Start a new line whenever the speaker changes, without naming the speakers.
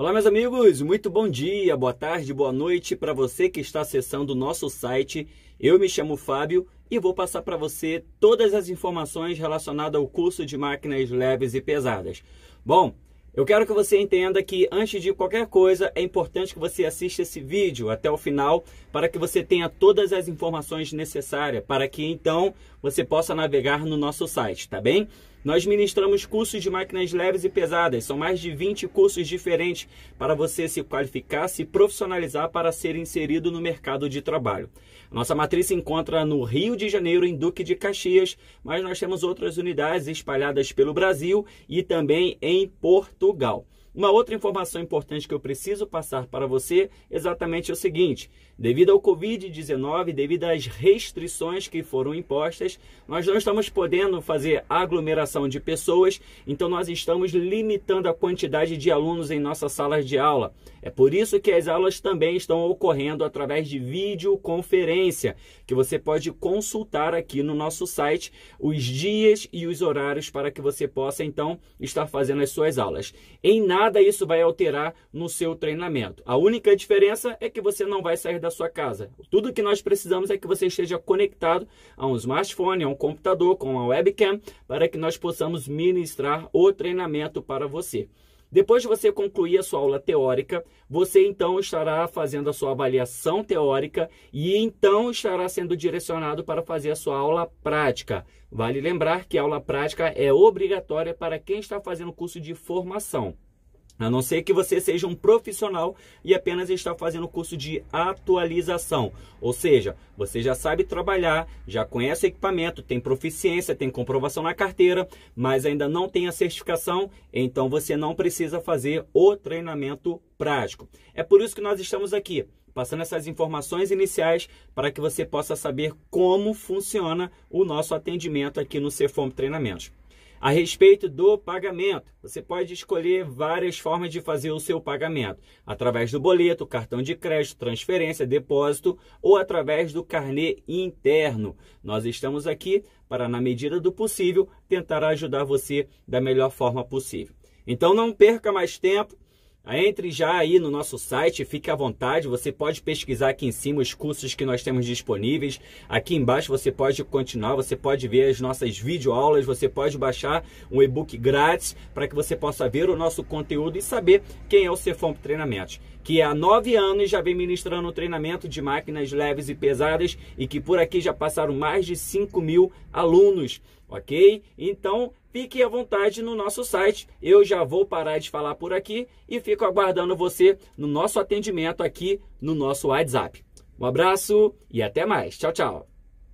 Olá, meus amigos, muito bom dia, boa tarde, boa noite para você que está acessando o nosso site. Eu me chamo Fábio e vou passar para você todas as informações relacionadas ao curso de máquinas leves e pesadas. Bom, eu quero que você entenda que antes de qualquer coisa é importante que você assista esse vídeo até o final para que você tenha todas as informações necessárias para que então você possa navegar no nosso site, tá bem? Nós ministramos cursos de máquinas leves e pesadas, são mais de 20 cursos diferentes para você se qualificar, se profissionalizar para ser inserido no mercado de trabalho. Nossa matriz se encontra no Rio de Janeiro, em Duque de Caxias, mas nós temos outras unidades espalhadas pelo Brasil e também em Portugal. Uma outra informação importante que eu preciso passar para você exatamente é o seguinte: devido ao Covid-19, devido às restrições que foram impostas, nós não estamos podendo fazer aglomeração de pessoas, então nós estamos limitando a quantidade de alunos em nossas salas de aula. É por isso que as aulas também estão ocorrendo através de videoconferência, que você pode consultar aqui no nosso site os dias e os horários para que você possa então estar fazendo as suas aulas. Em nada Nada isso vai alterar no seu treinamento. A única diferença é que você não vai sair da sua casa. Tudo que nós precisamos é que você esteja conectado a um smartphone, a um computador, com uma webcam, para que nós possamos ministrar o treinamento para você. Depois de você concluir a sua aula teórica, você então estará fazendo a sua avaliação teórica e então estará sendo direcionado para fazer a sua aula prática. Vale lembrar que a aula prática é obrigatória para quem está fazendo curso de formação. A não ser que você seja um profissional e apenas está fazendo o curso de atualização. Ou seja, você já sabe trabalhar, já conhece o equipamento, tem proficiência, tem comprovação na carteira, mas ainda não tem a certificação, então você não precisa fazer o treinamento prático. É por isso que nós estamos aqui, passando essas informações iniciais para que você possa saber como funciona o nosso atendimento aqui no CFOM Treinamentos. A respeito do pagamento, você pode escolher várias formas de fazer o seu pagamento, através do boleto, cartão de crédito, transferência, depósito ou através do carnê interno. Nós estamos aqui para, na medida do possível, tentar ajudar você da melhor forma possível. Então não perca mais tempo. Entre já aí no nosso site, fique à vontade, você pode pesquisar aqui em cima os cursos que nós temos disponíveis. Aqui embaixo você pode continuar, você pode ver as nossas videoaulas, você pode baixar um e-book grátis para que você possa ver o nosso conteúdo e saber quem é o Cefom Treinamentos, que há nove anos já vem ministrando treinamento de máquinas leves e pesadas e que por aqui já passaram mais de 5 mil alunos ok? Então fique à vontade no nosso site. Eu já vou parar de falar por aqui e fico aguardando você no nosso atendimento aqui no nosso WhatsApp. Um abraço e até mais. Tchau, tchau.